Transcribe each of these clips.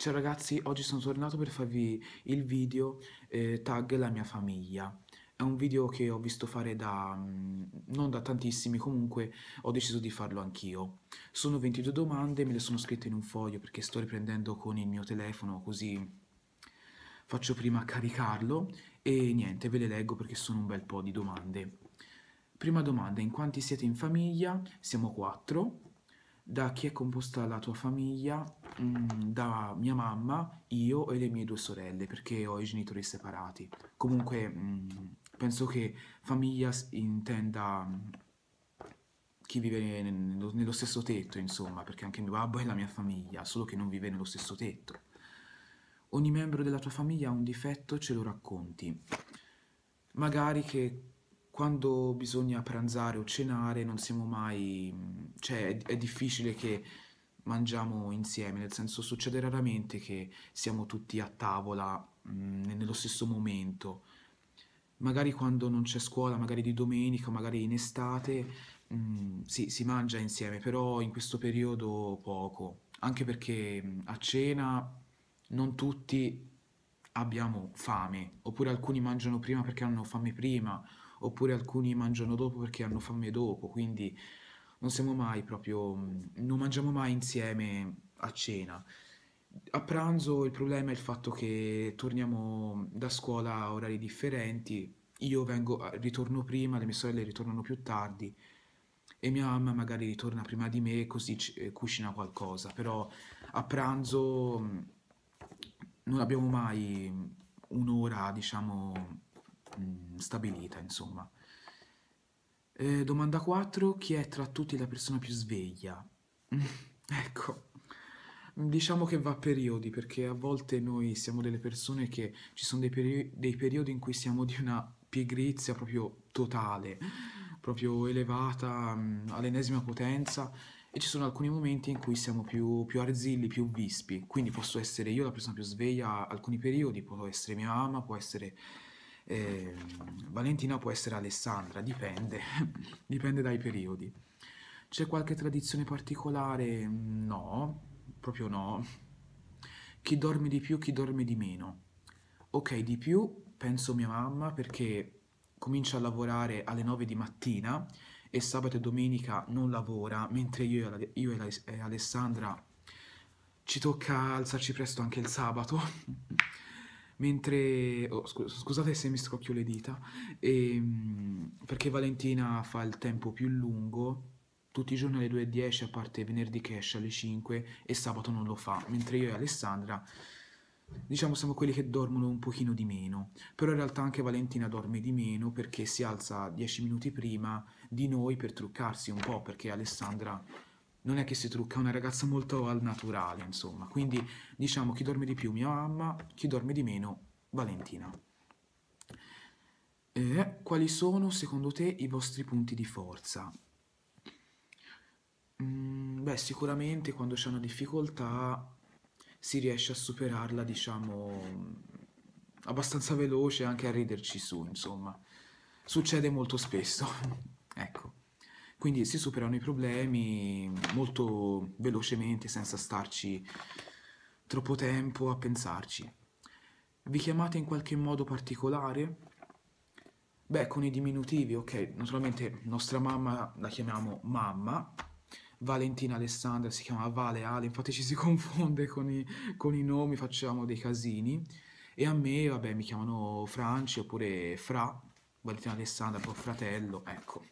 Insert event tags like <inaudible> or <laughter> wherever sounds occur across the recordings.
Ciao ragazzi, oggi sono tornato per farvi il video eh, Tag la mia famiglia. È un video che ho visto fare da... Mm, non da tantissimi, comunque ho deciso di farlo anch'io. Sono 22 domande, me le sono scritte in un foglio perché sto riprendendo con il mio telefono così faccio prima caricarlo e niente, ve le leggo perché sono un bel po' di domande. Prima domanda, in quanti siete in famiglia? Siamo quattro da chi è composta la tua famiglia? Mm, da mia mamma, io e le mie due sorelle, perché ho i genitori separati. Comunque mm, penso che famiglia intenda mm, chi vive nello stesso tetto, insomma, perché anche mio babbo è la mia famiglia, solo che non vive nello stesso tetto. Ogni membro della tua famiglia ha un difetto, ce lo racconti. Magari che quando bisogna pranzare o cenare non siamo mai, cioè è, è, difficile che mangiamo insieme, nel senso succede raramente che siamo tutti a tavola mh, mm, nello stesso momento. Magari quando non c'è scuola, magari di domenica, magari in estate, mh, mm, sì, si mangia insieme, però in questo periodo poco, anche perché mm, a cena non tutti abbiamo fame, oppure alcuni mangiano prima perché hanno fame prima, oppure alcuni mangiano dopo perché hanno fame dopo, quindi non siamo mai proprio, mm, non mangiamo mai insieme a cena. A pranzo il problema è il fatto che torniamo da scuola a orari differenti, io vengo, ritorno prima, le mie sorelle ritornano più tardi e mia mamma magari ritorna prima di me così c- eh, cucina qualcosa, però a pranzo mm, non abbiamo mai un'ora, diciamo, stabilita, insomma. Eh, domanda 4. Chi è tra tutti la persona più sveglia? <laughs> ecco, diciamo che va a periodi, perché a volte noi siamo delle persone che ci sono dei, peri dei periodi in cui siamo di una pigrizia proprio totale, proprio elevata mm, all'ennesima potenza, e ci sono alcuni momenti in cui siamo più, più, arzilli, più vispi. Quindi posso essere io la persona più sveglia alcuni periodi, può essere mia ama, può essere eh, Valentina può essere Alessandra, dipende, <laughs> dipende dai periodi. C'è qualche tradizione particolare? No, proprio no. Chi dorme di più, chi dorme di meno? Ok, di più penso mia mamma perché comincia a lavorare alle 9 di mattina e sabato e domenica non lavora, mentre io e, io e Alessandra ci tocca alzarci presto anche il sabato mentre oh, scu scusate se mi scocchio le dita e, ehm, perché Valentina fa il tempo più lungo tutti i giorni alle 2.10 a parte venerdì che esce alle 5 e sabato non lo fa mentre io e Alessandra diciamo siamo quelli che dormono un pochino di meno però in realtà anche Valentina dorme di meno perché si alza 10 minuti prima di noi per truccarsi un po' perché Alessandra non è che si trucca, è una ragazza molto al naturale, insomma. Quindi diciamo chi dorme di più mia mamma, chi dorme di meno Valentina. Eh, quali sono secondo te i vostri punti di forza? Mm, beh, sicuramente quando c'è una difficoltà si riesce a superarla, diciamo, abbastanza veloce anche a riderci su, insomma. Succede molto spesso quindi si superano i problemi molto velocemente senza starci troppo tempo a pensarci. Vi chiamate in qualche modo particolare? Beh, con i diminutivi, ok, naturalmente nostra mamma la chiamiamo mamma, Valentina Alessandra si chiama Vale Ale, infatti ci si <laughs> confonde con i, con i nomi, facciamo dei casini, e a me, vabbè, mi chiamano Franci oppure Fra, Valentina Alessandra, poi fratello, ecco.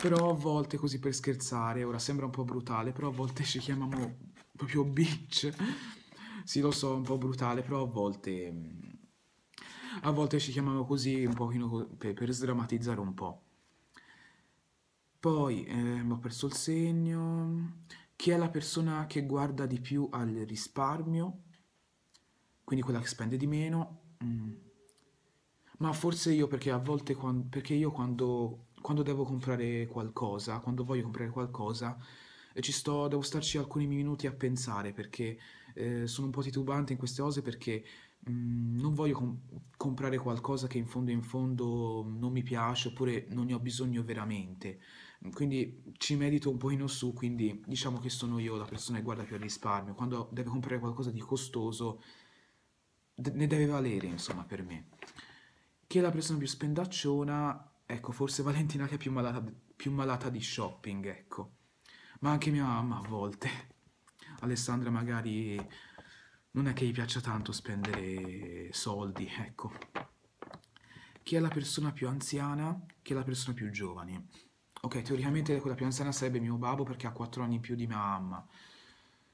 Però a volte così per scherzare, ora sembra un po' brutale, però a volte ci chiamiamo proprio bitch. Sì, lo so, un po' brutale, però a volte, a volte ci chiamiamo così un pochino per, per sdrammatizzare un po'. Poi eh, ho perso il segno. Chi è la persona che guarda di più al risparmio? Quindi quella che spende di meno. Mm. Ma forse io perché a volte quando, perché io quando quando devo comprare qualcosa, quando voglio comprare qualcosa, eh, ci sto, devo starci alcuni minuti a pensare perché eh, sono un po' titubante in queste cose perché mh, mm, non voglio com- comprare qualcosa che in fondo in fondo non mi piace oppure non ne ho bisogno veramente. Quindi ci medito un pochino su, quindi diciamo che sono io la persona che guarda più al risparmio. Quando deve comprare qualcosa di costoso de- ne deve valere insomma per me. Che è la persona più spendacciona Ecco, forse Valentina che è più malata, più malata di shopping, ecco. Ma anche mia mamma a volte. Alessandra magari non è che gli piaccia tanto spendere soldi, ecco. Chi è la persona più anziana? Chi è la persona più giovane? Ok, teoricamente quella più anziana sarebbe mio babbo perché ha 4 anni in più di mia mamma.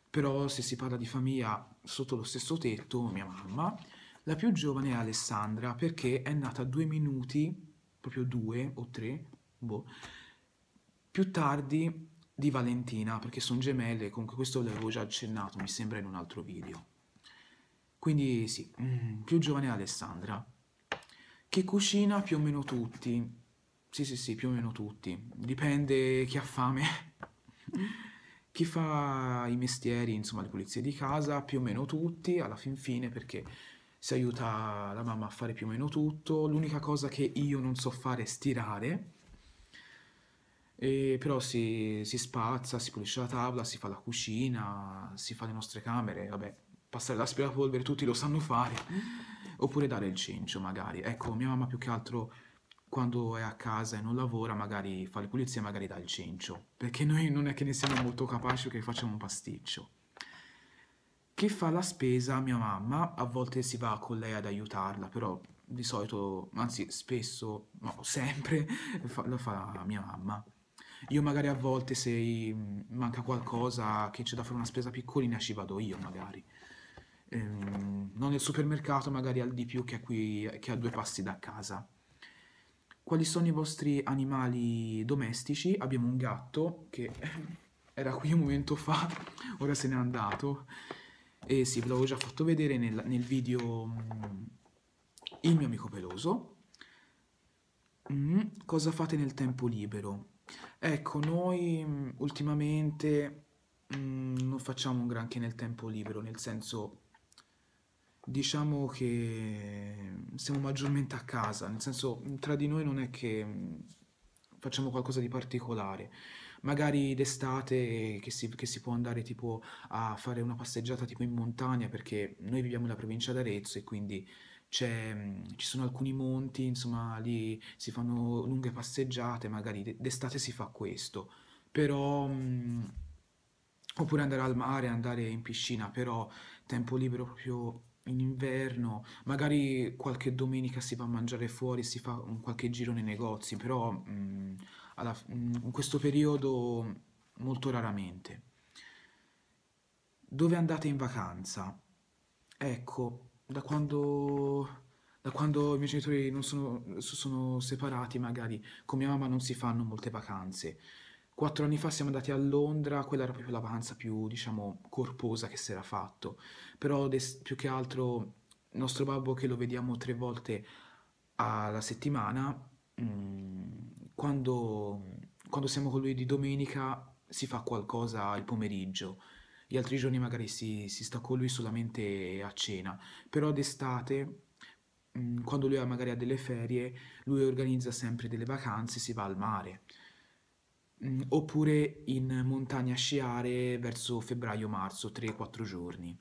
Però se si parla di famiglia sotto lo stesso tetto, mia mamma, la più giovane è Alessandra perché è nata due minuti proprio due o tre, boh. Più tardi di Valentina, perché sono gemelle, comunque questo l'avevo già accennato, mi sembra in un altro video. Quindi sì, mm, più giovane Alessandra, che cucina più o meno tutti. Sì, sì, sì, più o meno tutti. Dipende chi ha fame. <laughs> chi fa i mestieri, insomma, le pulizie di casa, più o meno tutti, alla fin fine, perché si aiuta la mamma a fare più o meno tutto. L'unica cosa che io non so fare è stirare, e però si, si spazza, si pulisce la tavola, si fa la cucina, si fa le nostre camere, vabbè, passare l'aspirapolvere tutti lo sanno fare, oppure dare il cencio magari. Ecco, mia mamma più che altro quando è a casa e non lavora magari fa le pulizie e magari dà il cencio, perché noi non è che ne siamo molto capaci che facciamo un pasticcio che fa la spesa mia mamma, a volte si va con lei ad aiutarla, però di solito, anzi spesso, no, <laughs> sempre fa, lo fa mia mamma. Io magari a volte se manca qualcosa, che c'è da fare una spesa piccolina, ci vado io magari. Ehm, non nel supermercato, magari al di più che, qui, che a due passi da casa. Quali sono i vostri animali domestici? Abbiamo un gatto che <laughs> era qui un momento fa, ora se n'è andato eh sì, ve l'avevo già fatto vedere nel, nel video mh, mm, Il mio amico peloso. Mm, cosa fate nel tempo libero? Ecco, noi mh, mm, ultimamente mh, mm, non facciamo un granché nel tempo libero, nel senso diciamo che siamo maggiormente a casa, nel senso tra di noi non è che facciamo qualcosa di particolare magari d'estate che si, che si, può andare tipo a fare una passeggiata tipo in montagna perché noi viviamo nella provincia d'Arezzo e quindi mhmm, ci sono alcuni monti, insomma lì si fanno lunghe passeggiate, magari d'estate si fa questo, però... Mh, mhmm, oppure andare al mare, andare in piscina, però tempo libero proprio in inverno, magari qualche domenica si va a mangiare fuori, si fa qualche giro nei negozi, però mh, mhmm, alla, in mm, questo periodo molto raramente. Dove andate in vacanza? Ecco, da quando, da quando i miei genitori non sono, sono separati, magari con mia mamma non si fanno molte vacanze. Quattro anni fa siamo andati a Londra, quella era proprio la vacanza più, diciamo, corposa che si era fatto. Però più che altro il nostro babbo che lo vediamo tre volte alla settimana, mh, mm, quando, quando siamo con lui di domenica si fa qualcosa il pomeriggio, gli altri giorni magari si, si sta con lui solamente a cena, però d'estate mm, quando lui magari ha delle ferie, lui organizza sempre delle vacanze, si va al mare. Mm, oppure in montagna a sciare verso febbraio-marzo, 3-4 giorni.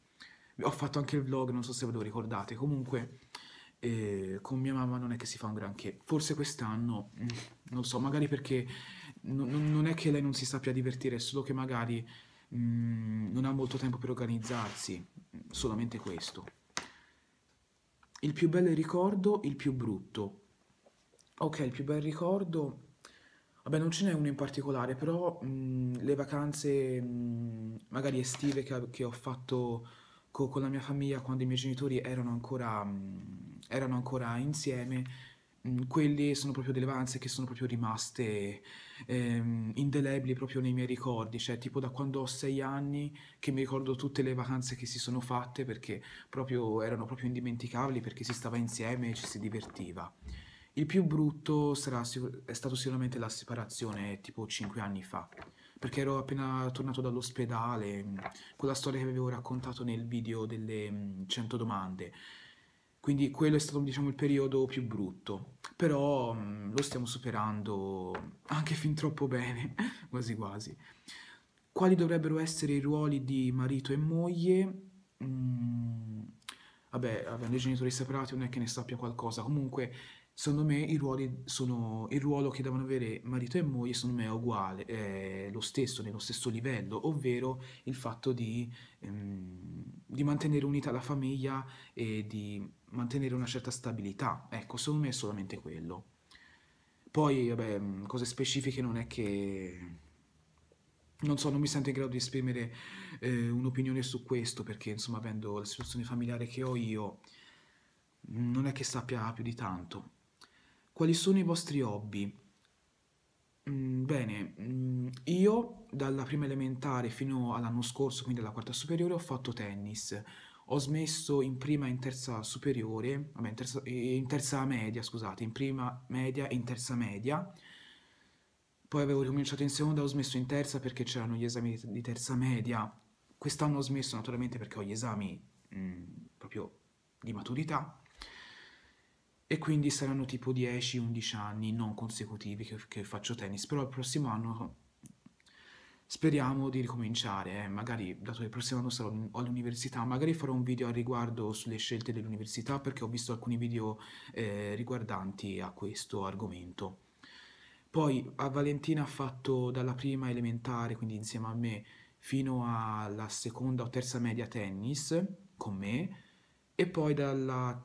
Ho fatto anche il vlog, non so se ve lo ricordate. Comunque, e con mia mamma non è che si fa un granché. Forse quest'anno, mm, non so, magari perché non, non è che lei non si sappia divertire, è solo che magari mh, mm, non ha molto tempo per organizzarsi, mm, solamente questo. Il più bel ricordo, il più brutto. Ok, il più bel ricordo... Vabbè, non ce n'è uno in particolare, però mh, le vacanze mh, magari estive che, che ho fatto co- con la mia famiglia quando i miei genitori erano ancora, mh, mm, erano ancora insieme, mh, mm, quelle sono proprio delle vacanze che sono proprio rimaste ehm, indelebili proprio nei miei ricordi, cioè tipo da quando ho sei anni che mi ricordo tutte le vacanze che si sono fatte perché proprio, erano proprio indimenticabili perché si stava insieme e ci si divertiva. Il più brutto sarà, è stato sicuramente la separazione tipo cinque anni fa perché ero appena tornato dall'ospedale, quella storia che avevo raccontato nel video delle 100 mm, domande. Quindi quello è stato diciamo, il periodo più brutto, però mm, lo stiamo superando anche fin troppo bene, <laughs> quasi quasi. Quali dovrebbero essere i ruoli di marito e moglie? Mm, vabbè, avendo i genitori separati non è che ne sappia qualcosa, comunque secondo me i ruoli sono il ruolo che devono avere marito e moglie secondo me è uguale è lo stesso nello stesso livello ovvero il fatto di, ehm, di mantenere unita la famiglia e di mantenere una certa stabilità ecco secondo me è solamente quello poi vabbè cose specifiche non è che non so, non mi sento in grado di esprimere eh, un'opinione su questo perché, insomma, avendo la situazione familiare che ho io, non è che sappia più di tanto. Quali sono i vostri hobby? Mm, bene, mm, io dalla prima elementare fino all'anno scorso, quindi alla quarta superiore, ho fatto tennis. Ho smesso in prima e in terza superiore, vabbè, in terza, eh, in terza media, scusate, in prima media e in terza media poi avevo ricominciato in seconda, ho smesso in terza perché c'erano gli esami di terza media. Quest'anno ho smesso naturalmente perché ho gli esami mh, mm, proprio di maturità. E quindi saranno tipo 10-11 anni non consecutivi che, che, faccio tennis. Però il prossimo anno speriamo di ricominciare. Eh. Magari, dato che il prossimo anno sarò all'università, magari farò un video al riguardo sulle scelte dell'università perché ho visto alcuni video eh, riguardanti a questo argomento. Poi a Valentina ha fatto dalla prima elementare, quindi insieme a me, fino alla seconda o terza media tennis con me e poi dalla,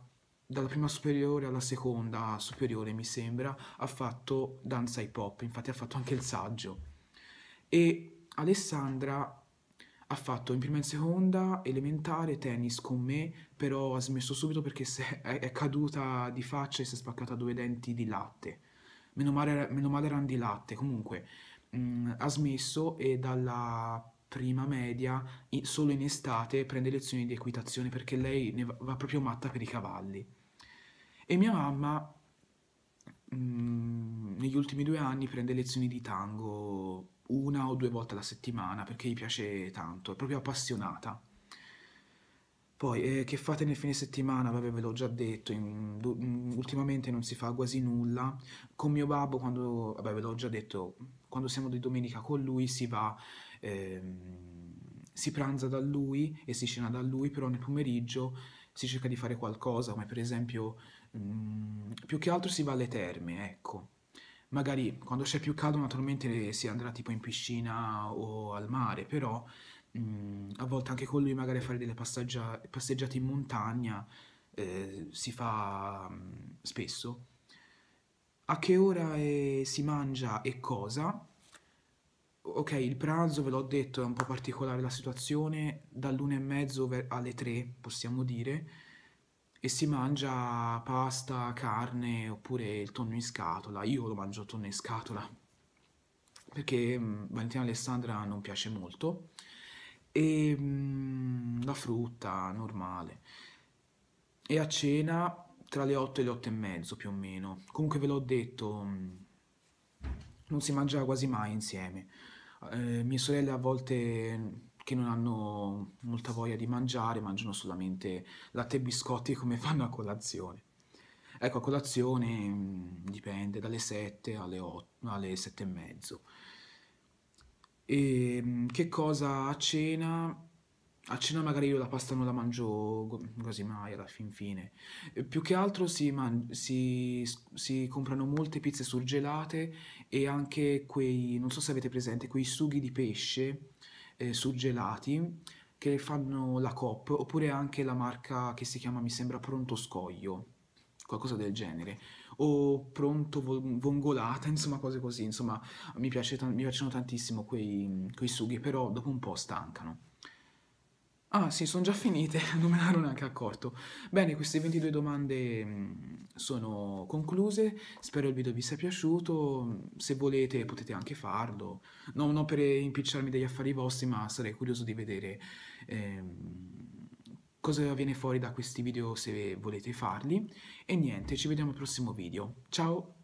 dalla prima superiore alla seconda superiore mi sembra ha fatto danza hip hop, infatti ha fatto anche il saggio. E Alessandra ha fatto in prima e in seconda elementare tennis con me, però ha smesso subito perché è caduta di faccia e si è spaccata due denti di latte meno male, meno male erano di latte, comunque mh, mm, ha smesso e dalla prima media, in, solo in estate, prende lezioni di equitazione perché lei va, va, proprio matta per i cavalli. E mia mamma mh, mm, negli ultimi due anni prende lezioni di tango una o due volte alla settimana perché gli piace tanto, è proprio appassionata. Poi, eh, che fate nel fine settimana? Vabbè, ve l'ho già detto, in, mm, ultimamente non si fa quasi nulla. Con mio babbo, quando, vabbè, ve l'ho già detto, quando siamo di domenica con lui si va... Ehm, si pranza da lui e si cena da lui, però nel pomeriggio si cerca di fare qualcosa, come per esempio, mh, mm, più che altro si va alle terme, ecco. Magari quando c'è più caldo naturalmente si andrà tipo in piscina o al mare, però mh, a volte anche con lui magari a fare delle passeggiate in montagna, eh, si fa mh, spesso. A che ora eh, si mangia e cosa? Ok, il pranzo ve l'ho detto, è un po' particolare la situazione, dall'una e mezzo alle tre, possiamo dire, e si mangia pasta, carne oppure il tonno in scatola. Io lo mangio tonno in scatola perché Valentina Alessandra non piace molto e ehm, mh, la frutta normale e a cena tra le 8 e le 8 e mezzo più o meno comunque ve l'ho detto mh, mm, non si mangia quasi mai insieme eh, mie sorelle a volte mm, che non hanno molta voglia di mangiare mangiano solamente latte e biscotti come <laughs> fanno a colazione Ecco, a colazione mh, mm, dipende dalle 7 alle, 8, alle 7 e mezzo. E ehm, che cosa a cena? A cena magari io la pasta non la mangio quasi mai alla fin fine. Più che altro si, si, si, comprano molte pizze surgelate e anche quei, non so se avete presente, quei sughi di pesce eh, surgelati che fanno la COP oppure anche la marca che si chiama, mi sembra, Pronto Scoglio, qualcosa del genere o pronto vongolata, insomma cose così, insomma mi, piace, mi piacciono tantissimo quei, quei sughi, però dopo un po' stancano. Ah sì, sono già finite, <laughs> non me ne neanche accorto. Bene, queste 22 domande mm, sono concluse, spero il video vi sia piaciuto, se volete potete anche farlo, no, non per impicciarmi degli affari vostri, ma sarei curioso di vedere ehm, cosa viene fuori da questi video se volete farli e niente ci vediamo al prossimo video ciao